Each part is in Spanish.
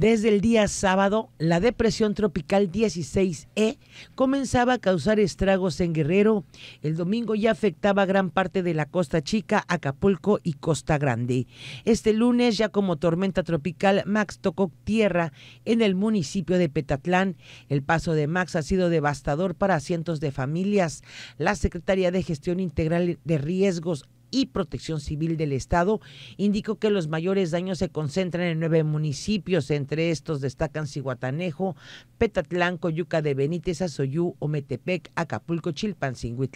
Desde el día sábado, la depresión tropical 16E comenzaba a causar estragos en Guerrero. El domingo ya afectaba gran parte de la Costa Chica, Acapulco y Costa Grande. Este lunes, ya como tormenta tropical, Max tocó tierra en el municipio de Petatlán. El paso de Max ha sido devastador para cientos de familias. La Secretaría de Gestión Integral de Riesgos y Protección Civil del Estado indicó que los mayores daños se concentran en nueve municipios. Entre estos destacan Cihuatanejo, Petatlán, Coyuca de Benítez, Azoyú, Ometepec, Acapulco, Chilpancingo y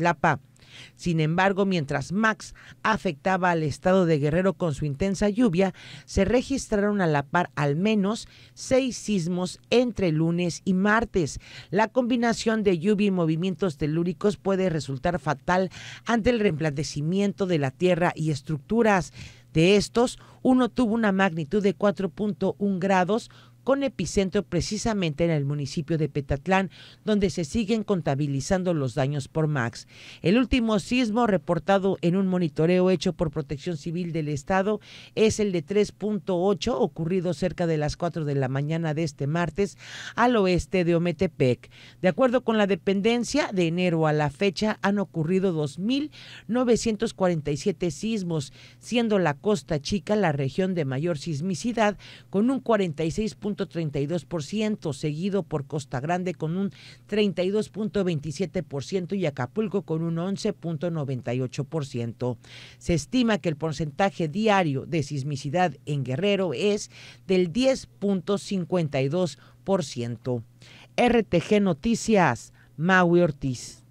sin embargo, mientras Max afectaba al estado de Guerrero con su intensa lluvia, se registraron a la par al menos seis sismos entre lunes y martes. La combinación de lluvia y movimientos telúricos puede resultar fatal ante el replantecimiento de la tierra y estructuras. De estos, uno tuvo una magnitud de 4.1 grados con epicentro precisamente en el municipio de Petatlán, donde se siguen contabilizando los daños por Max. El último sismo reportado en un monitoreo hecho por Protección Civil del Estado es el de 3.8 ocurrido cerca de las 4 de la mañana de este martes al oeste de Ometepec. De acuerdo con la dependencia, de enero a la fecha han ocurrido 2.947 sismos, siendo la Costa Chica la región de mayor sismicidad con un 46. 32%, seguido por Costa Grande con un 32.27% y Acapulco con un 11.98%. Se estima que el porcentaje diario de sismicidad en Guerrero es del 10.52%. RTG Noticias, Maui Ortiz.